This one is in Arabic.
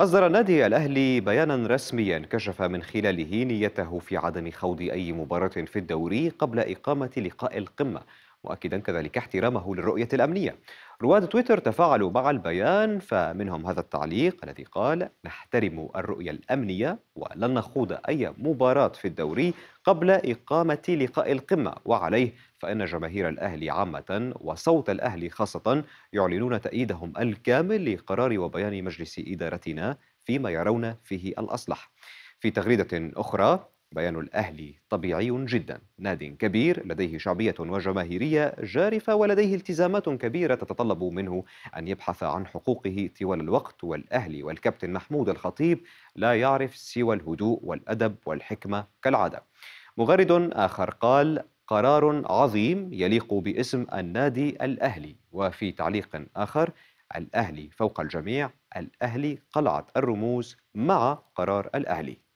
أصدر نادي الأهلي بيانا رسميا كشف من خلاله نيته في عدم خوض أي مباراة في الدوري قبل إقامة لقاء القمة مؤكدا كذلك احترامه للرؤية الأمنية رواد تويتر تفاعلوا مع البيان فمنهم هذا التعليق الذي قال نحترم الرؤية الأمنية ولن نخوض أي مباراة في الدوري قبل إقامة لقاء القمة وعليه فإن جماهير الأهلي عامة وصوت الأهلي خاصة يعلنون تأييدهم الكامل لقرار وبيان مجلس إدارتنا فيما يرون فيه الأصلح في تغريدة أخرى بيان الأهلي طبيعي جدا ناد كبير لديه شعبية وجماهيرية جارفة ولديه التزامات كبيرة تتطلب منه أن يبحث عن حقوقه طوال الوقت والأهلي والكابتن محمود الخطيب لا يعرف سوى الهدوء والأدب والحكمة كالعادة مغرد آخر قال قرار عظيم يليق باسم النادي الأهلي وفي تعليق آخر الأهلي فوق الجميع الأهلي قلعة الرموز مع قرار الأهلي